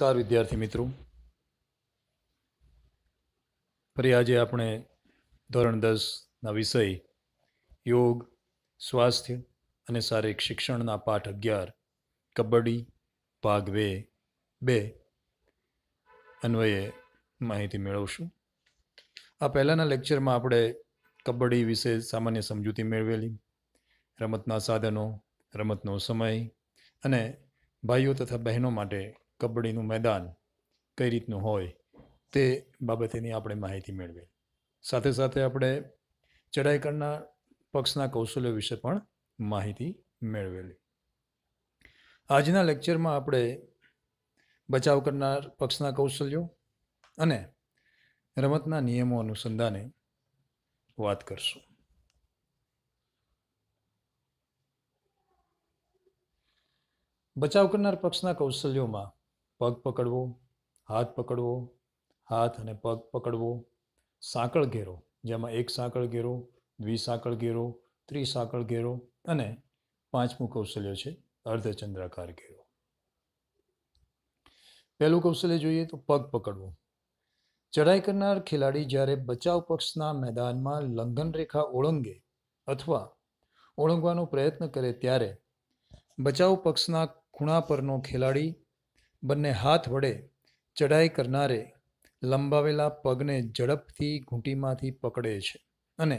નમસ્કાર વિદ્યાર્થી મિત્રો ફરી આજે આપણે ધોરણ દસના વિષય યોગ સ્વાસ્થ્ય અને શારીરિક શિક્ષણના પાઠ અગિયાર કબડ્ડી ભાગ બે બે અન્વયે માહિતી મેળવશું આ પહેલાંના લેક્ચરમાં આપણે કબડ્ડી વિશે સામાન્ય સમજૂતી મેળવેલી રમતના સાધનો રમતનો સમય અને ભાઈઓ તથા બહેનો માટે કબડ્ડીનું મેદાન કઈ રીતનું હોય તે બાબતેની આપણે માહિતી મેળવી સાથે સાથે આપણે ચડાઈ કરનાર પક્ષના કૌશલ્યો વિશે પણ માહિતી મેળવેલી આજના લેક્ચરમાં આપણે બચાવ કરનાર પક્ષના કૌશલ્યો અને રમતના નિયમો અનુસંધાને વાત કરશું બચાવ કરનાર પક્ષના કૌશલ્યોમાં પગ પકડવો હાથ પકડવો હાથ અને પગ પકડવો સાંકળ ઘેરો જેમાં એક સાંકળ ઘેરો દ્વિસાંકળ ઘેરો ત્રિસાંકળ ઘેરો અને પાંચમું કૌશલ્ય છે અર્ધચંદ્રાકાર ઘેરો પહેલું કૌશલ્ય જોઈએ તો પગ પકડવો ચઢાઈ કરનાર ખેલાડી જ્યારે બચાવ પક્ષના મેદાનમાં લંઘન રેખા ઓળંગે અથવા ઓળંગવાનો પ્રયત્ન કરે ત્યારે બચાવ પક્ષના ખૂણા પરનો ખેલાડી બંને હાથ વડે ચઢાઈ કરનારે લંબાવેલા પગને ઝડપથી ઘૂંટીમાંથી પકડે છે અને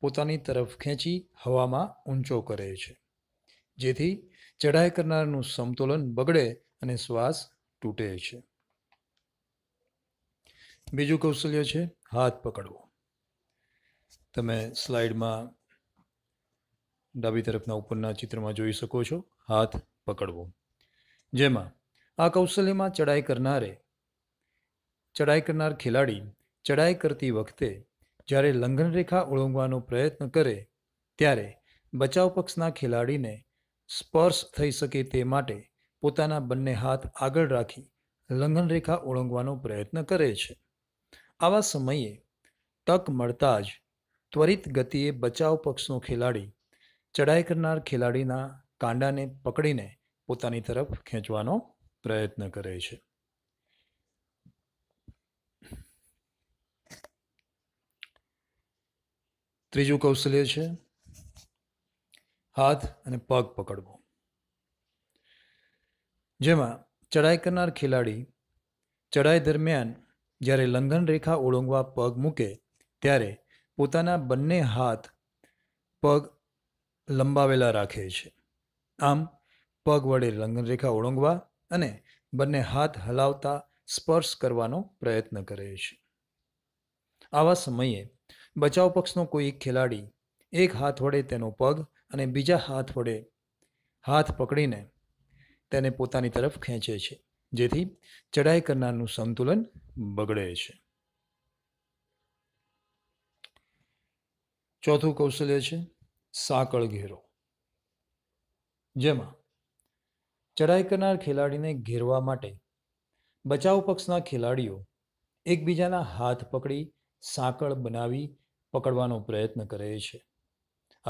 પોતાની તરફ ખેંચી હવામાં ઊંચો કરે છે જેથી ચઢાઈ કરનારનું સમતોલન બગડે અને શ્વાસ તૂટે છે બીજું કૌશલ્ય છે હાથ પકડવો તમે સ્લાઇડમાં ડાબી તરફના ઉપરના ચિત્રમાં જોઈ શકો છો હાથ પકડવો જેમાં આ કૌશલ્યમાં ચડાઈ કરનારે ચડાઈ કરનાર ખેલાડી ચડાઈ કરતી વખતે જ્યારે લંઘનરેખા ઓળંગવાનો પ્રયત્ન કરે ત્યારે બચાવ પક્ષના ખેલાડીને સ્પર્શ થઈ શકે તે માટે પોતાના બંને હાથ આગળ રાખી લંઘનરેખા ઓળંગવાનો પ્રયત્ન કરે છે આવા સમયે તક મળતા જ ત્વરિત ગતિએ બચાવ પક્ષનો ખેલાડી ચડાઈ કરનાર ખેલાડીના કાંડાને પકડીને પોતાની તરફ ખેંચવાનો પ્રયત્ન કરે છે ત્રીજું કૌશલ્ય છે હાથ અને પગ પકડવો જેમાં ચડાઈ કરનાર ખેલાડી ચડાઈ દરમિયાન જ્યારે લંઘન રેખા ઓળંગવા પગ મૂકે ત્યારે પોતાના બંને હાથ પગ લંબાવેલા રાખે છે આમ પગ વડે લંઘન રેખા ઓળંગવા અને બંને હાથ હલાવતા સ્પર્શ કરવાનો પ્રયત્ન કરે છે આવા સમયે બચાવ પક્ષનો કોઈ ખેલાડી એક હાથ વડે તેનો પગ અને બીજા હાથ વડે હાથ પકડીને તેને પોતાની તરફ ખેંચે છે જેથી ચડાઈ કરનારનું સંતુલન બગડે છે ચોથું કૌશલ્ય છે સાંકળ ઘેરો જેમાં ચડાઈ કરનાર ખેલાડીને ઘેરવા માટે બચાવ પક્ષના ખેલાડીઓ એકબીજાના હાથ પકડી સાંકળ બનાવી પકડવાનો પ્રયત્ન કરે છે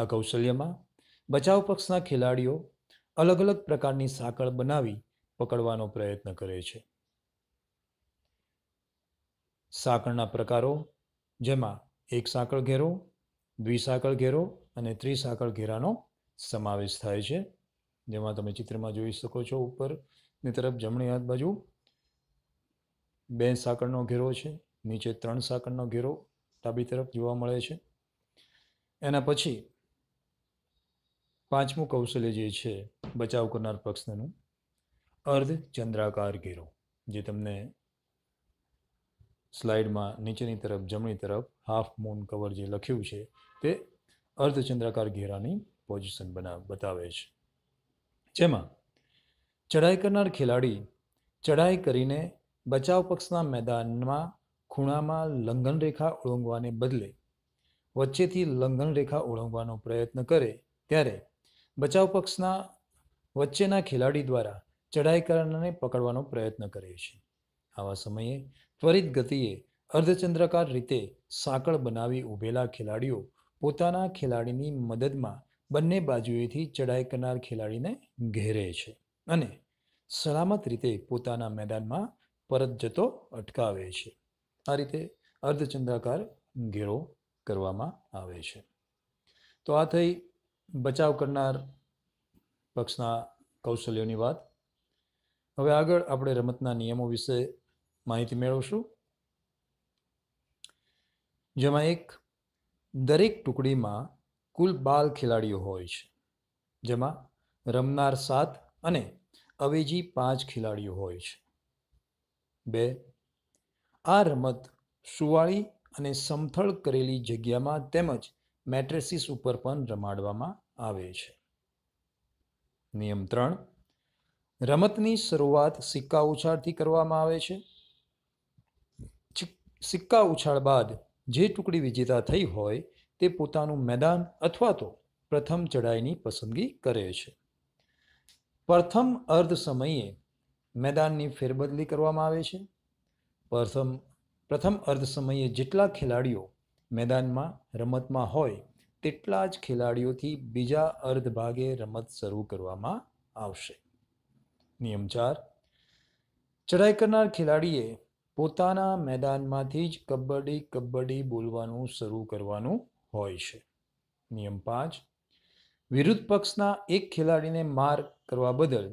આ કૌશલ્યમાં બચાવ પક્ષના ખેલાડીઓ અલગ અલગ પ્રકારની સાંકળ બનાવી પકડવાનો પ્રયત્ન કરે છે સાંકળના પ્રકારો જેમાં એક સાંકળ ઘેરો દ્વિસાંકળ ઘેરો અને ત્રિસાંકળ ઘેરાનો સમાવેશ થાય છે જેમાં તમે ચિત્રમાં જોઈ શકો છો ઉપરની તરફ જમણી હાથ બાજુ બે સાંકળનો ઘેરો છે નીચે ત્રણ સાંકળનો ઘેરો ડાબી તરફ જોવા મળે છે એના પછી પાંચમું કૌશલ્ય જે છે બચાવ કરનાર પક્ષનું અર્ધ ચંદ્રાકાર ઘેરો જે તમને સ્લાઇડમાં નીચેની તરફ જમણી તરફ હાફ મૂન કવર જે લખ્યું છે તે અર્ધચંદ્રાકાર ઘેરાની પોઝિશન બના બતાવે છે જેમાં ચડાઈ કરનાર ખેલાડી ચડાઈ કરીને બચાવ પક્ષના મેદાનમાં ખૂણામાં લંઘન રેખા ઓળંગવાને બદલે વચ્ચેથી લંઘન રેખા ઓળંગવાનો પ્રયત્ન કરે ત્યારે બચાવ પક્ષના વચ્ચેના ખેલાડી દ્વારા ચડાઈ કરનારને પકડવાનો પ્રયત્ન કરે છે આવા સમયે ત્વરિત ગતિએ અર્ધચંદ્રકાર રીતે સાંકળ બનાવી ઊભેલા ખેલાડીઓ પોતાના ખેલાડીની મદદમાં બંને બાજુએથી ચડાઈ કરનાર ખેલાડીને ઘેરે છે અને સલામત રીતે પોતાના મેદાનમાં પરત જતો અટકાવે છે આ રીતે અર્ધચંદ્રાકાર ઘેરો કરવામાં આવે છે તો આ થઈ બચાવ કરનાર પક્ષના કૌશલ્યોની વાત હવે આગળ આપણે રમતના નિયમો વિશે માહિતી મેળવશું જેમાં એક દરેક ટુકડીમાં કુલ બાલ ખેલાડીઓ હોય છે જેમાં રમનાર સાત અને અવેજી પાંચ ખેલાડીઓ હોય છે બે આ રમત સુવાળી અને સમથળ કરેલી જગ્યામાં તેમજ મેટ્રેસીસ ઉપર પણ રમાડવામાં આવે છે નિયમ ત્રણ રમતની શરૂઆત સિક્કા ઉછાળથી કરવામાં આવે છે સિક્કા ઉછાળ બાદ જે ટુકડી વિજેતા થઈ હોય તે પોતાનું મેદાન અથવા તો પ્રથમ ચઢાઈની પસંદગી કરે છે પ્રથમ અર્ધ સમયે મેદાનની ફેરબદલી કરવામાં આવે છે પ્રથમ પ્રથમ અર્ધ સમયે જેટલા ખેલાડીઓ મેદાનમાં રમતમાં હોય તેટલા જ ખેલાડીઓથી બીજા અર્ધ ભાગે રમત શરૂ કરવામાં આવશે નિયમ ચાર ચઢાઈ કરનાર ખેલાડીએ પોતાના મેદાનમાંથી જ કબડ્ડી કબડ્ડી બોલવાનું શરૂ કરવાનું હોય છે નિયમ પાંચ વિરુદ્ધ પક્ષના એક ખેલાડીને માર કરવા બદલ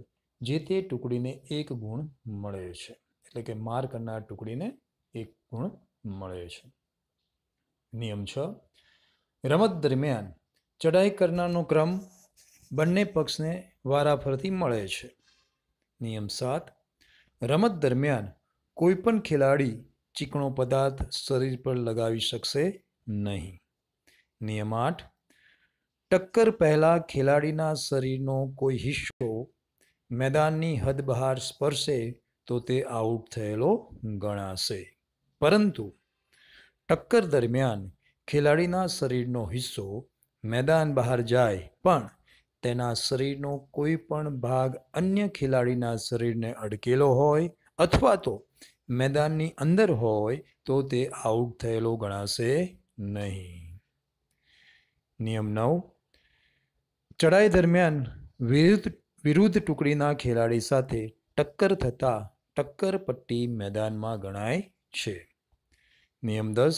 જે તે ટુકડીને એક ગુણ મળે છે એટલે કે માર કરનાર ટુકડીને એક ગુણ મળે છે નિયમ છ રમત દરમિયાન ચડાઈ કરનારનો ક્રમ બંને પક્ષને વારાફરતી મળે છે નિયમ સાત રમત દરમિયાન કોઈપણ ખેલાડી ચીકણો પદાર્થ શરીર પર લગાવી શકશે નહીં નિયમ આઠ ટક્કર પહેલાં ખેલાડીના શરીરનો કોઈ હિસ્સો મેદાનની હદ બહાર સ્પર્શે તો તે આઉટ થયેલો ગણાશે પરંતુ ટક્કર દરમિયાન ખેલાડીના શરીરનો હિસ્સો મેદાન બહાર જાય પણ તેના શરીરનો કોઈ પણ ભાગ અન્ય ખેલાડીના શરીરને અડકેલો હોય અથવા તો મેદાનની અંદર હોય તો તે આઉટ થયેલો ગણાશે નહીં નિયમ નવ ચઢાઈ દરમિયાન વિરુદ્ધ વિરુદ્ધ ટુકડીના ખેલાડી સાથે ટક્કર થતાં ટક્કર પટ્ટી મેદાનમાં ગણાય છે નિયમ દસ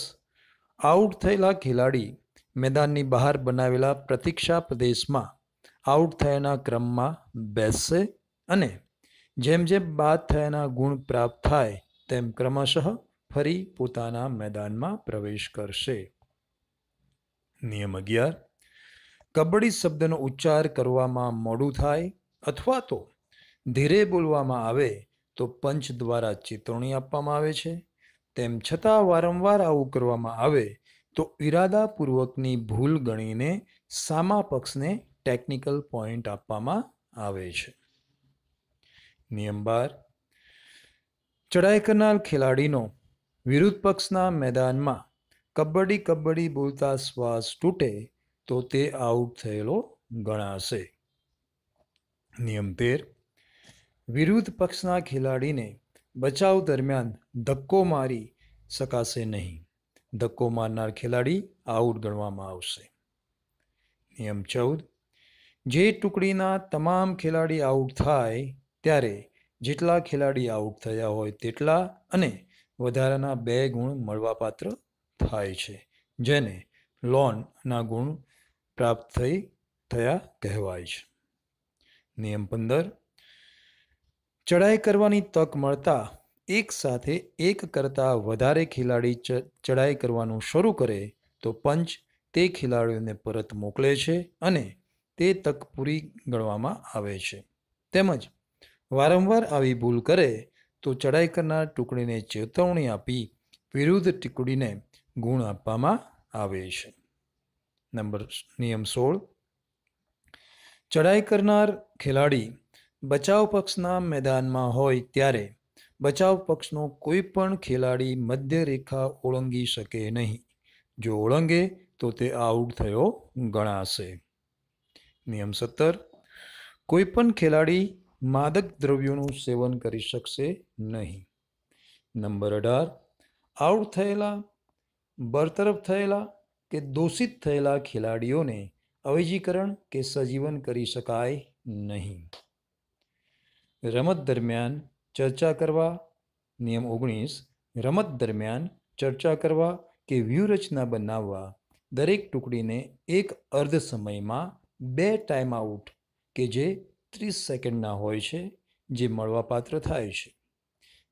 આઉટ થયેલા ખેલાડી મેદાનની બહાર બનાવેલા પ્રતિક્ષા પ્રદેશમાં આઉટ થયાના ક્રમમાં બેસશે અને જેમ જેમ બાદ થયાના ગુણ પ્રાપ્ત થાય તેમ ક્રમશઃ ફરી પોતાના મેદાનમાં પ્રવેશ કરશે નિયમ અગિયાર કબડ્ડી શબ્દનો ઉચ્ચાર કરવામાં મોડું થાય અથવા તો ધીરે બોલવામાં આવે તો પંચ દ્વારા ચેતવણી આપવામાં આવે છે તેમ છતાં વારંવાર આવું કરવામાં આવે તો ઈરાદાપૂર્વકની ભૂલ ગણીને સામા પક્ષને ટેકનિકલ પોઈન્ટ આપવામાં આવે છે નિયમ બાર ચડાઈ કરનાર ખેલાડીનો વિરુદ્ધ પક્ષના મેદાનમાં કબડ્ડી કબડ્ડી બોલતા શ્વાસ તૂટે તો તે આઉટ થયેલો ગણાશે નિયમ તેર વિરુદ્ધ પક્ષના ખેલાડીને બચાવ દરમિયાન ધક્કો મારી શકાશે નહીં ધક્કો મારનાર ખેલાડી આઉટ ગણવામાં આવશે નિયમ ચૌદ જે ટુકડીના તમામ ખેલાડી આઉટ થાય ત્યારે જેટલા ખેલાડી આઉટ થયા હોય તેટલા અને વધારાના બે ગુણ મળવાપાત્ર થાય છે જેને લોનના ગુણ પ્રાપ્ત થઈ થયા કહેવાય છે નિયમ પંદર ચડાઈ કરવાની તક મળતા એક સાથે એક કરતાં વધારે ખેલાડી ચડાઈ કરવાનું શરૂ કરે તો પંચ તે ખેલાડીઓને પરત મોકલે છે અને તે તક પૂરી ગણવામાં આવે છે તેમજ વારંવાર આવી ભૂલ કરે તો ચડાઈ કરનાર ટુકડીને ચેતવણી આપી વિરુદ્ધ ટુકડીને ગુણ આપવામાં આવે છે નંબર નિયમ સોળ ચડાઈ કરનાર ખેલાડી બચાવ પક્ષના મેદાનમાં હોય ત્યારે બચાવ પક્ષનો કોઈ પણ ખેલાડી મધ્ય રેખા ઓળંગી શકે નહીં જો ઓળંગે તો તે આઉટ થયો ગણાશે નિયમ સત્તર કોઈ પણ ખેલાડી માદક દ્રવ્યોનું સેવન કરી શકશે નહીં નંબર અઢાર આઉટ થયેલા બરતરફ થયેલા કે દોષિત થયેલા ખેલાડીઓને અવેજીકરણ કે સજીવન કરી શકાય નહીં રમત દરમિયાન ચર્ચા કરવા નિયમ ઓગણીસ રમત દરમિયાન ચર્ચા કરવા કે વ્યૂહરચના બનાવવા દરેક ટુકડીને એક અર્ધ સમયમાં બે ટાઈમ આઉટ કે જે ત્રીસ સેકન્ડના હોય છે જે મળવાપાત્ર થાય છે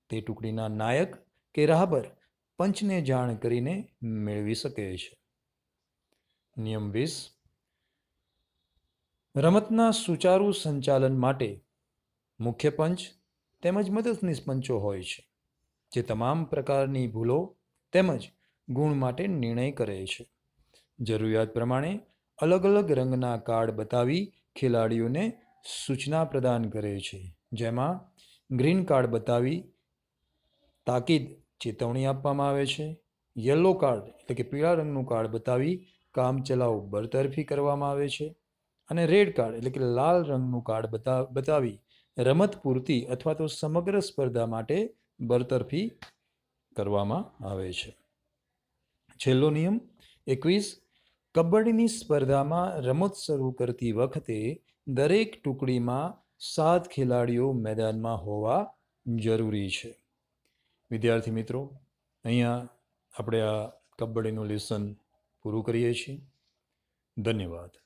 તે ટુકડીના નાયક કે રાહબર પંચને જાણ કરીને મેળવી શકે છે નિયમ વીસ રમતના સુચારુ સંચાલન માટે મુખ્ય પંચ તેમજ મદદનીશ પંચો હોય છે જે તમામ પ્રકારની ભૂલો તેમજ ગુણ માટે નિર્ણય કરે છે જરૂરિયાત પ્રમાણે અલગ અલગ રંગના કાર્ડ બતાવી ખેલાડીઓને સૂચના પ્રદાન કરે છે જેમાં ગ્રીન કાર્ડ બતાવી તાકીદ ચેતવણી આપવામાં આવે છે યલો કાર્ડ એટલે કે પીળા રંગનું કાર્ડ બતાવી કામચલાઉ બરતરફી કરવામાં આવે છે અને રેડ કાર્ડ એટલે કે લાલ રંગનું કાર્ડ બતા બતાવી રમત પૂરતી અથવા તો સમગ્ર સ્પર્ધા માટે બરતરફી કરવામાં આવે છે છેલ્લો નિયમ એકવીસ કબડ્ડીની સ્પર્ધામાં રમત શરૂ કરતી વખતે દરેક ટુકડીમાં સાત ખેલાડીઓ મેદાનમાં હોવા જરૂરી છે વિદ્યાર્થી મિત્રો અહીંયા આપણે આ કબડ્ડીનું લેસન પૂરું કરીએ છીએ ધન્યવાદ